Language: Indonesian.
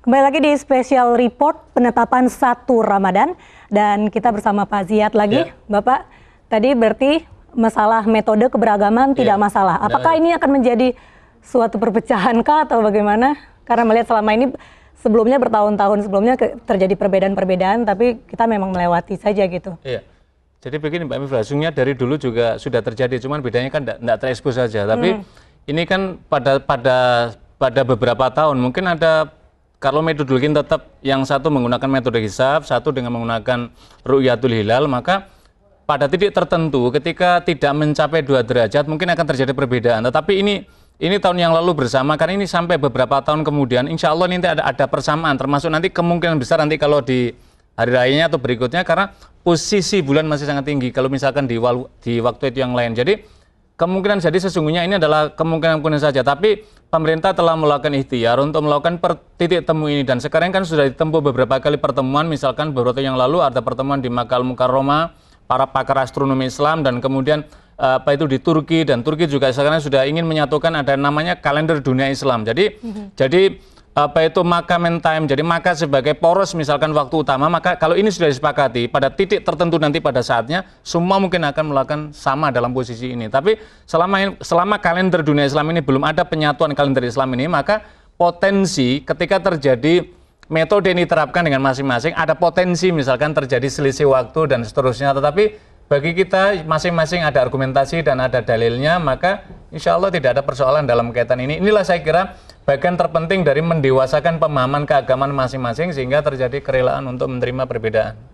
Kembali lagi di spesial report penetapan satu Ramadan dan kita bersama Pak Ziyad lagi. Ya. Bapak, tadi berarti masalah metode keberagaman ya. tidak masalah. Apakah ya. ini akan menjadi suatu perpecahan kah atau bagaimana? Karena melihat selama ini sebelumnya bertahun-tahun sebelumnya terjadi perbedaan-perbedaan tapi kita memang melewati saja gitu. Iya. Jadi begini Mbak Mifra, sungguhnya dari dulu juga sudah terjadi, cuman bedanya kan tidak terekspos saja. Tapi hmm. ini kan pada pada pada beberapa tahun mungkin ada kalau metodologi tetap yang satu menggunakan metode hisab, satu dengan menggunakan ru'yatul hilal, maka pada titik tertentu ketika tidak mencapai dua derajat mungkin akan terjadi perbedaan. Tetapi ini ini tahun yang lalu bersama karena ini sampai beberapa tahun kemudian insya Allah nanti ada ada persamaan termasuk nanti kemungkinan besar nanti kalau di hari rayanya atau berikutnya karena posisi bulan masih sangat tinggi kalau misalkan di, di waktu itu yang lain. Jadi kemungkinan jadi sesungguhnya ini adalah kemungkinan-kemungkinan saja. Tapi pemerintah telah melakukan ikhtiar untuk melakukan per titik temu ini. Dan sekarang kan sudah ditempuh beberapa kali pertemuan, misalkan beberapa yang lalu ada pertemuan di Makal Mukarroma, para pakar astronomi Islam, dan kemudian eh, apa itu di Turki, dan Turki juga sekarang sudah ingin menyatukan ada namanya kalender dunia Islam. Jadi, mm -hmm. jadi apa itu maka and time. Jadi maka sebagai poros misalkan waktu utama, maka kalau ini sudah disepakati pada titik tertentu nanti pada saatnya semua mungkin akan melakukan sama dalam posisi ini. Tapi selama selama kalender dunia Islam ini belum ada penyatuan kalender Islam ini, maka potensi ketika terjadi metode ini diterapkan dengan masing-masing ada potensi misalkan terjadi selisih waktu dan seterusnya. Tetapi bagi kita masing-masing ada argumentasi dan ada dalilnya, maka insya Allah tidak ada persoalan dalam kaitan ini. Inilah saya kira bagian terpenting dari mendewasakan pemahaman keagamaan masing-masing sehingga terjadi kerelaan untuk menerima perbedaan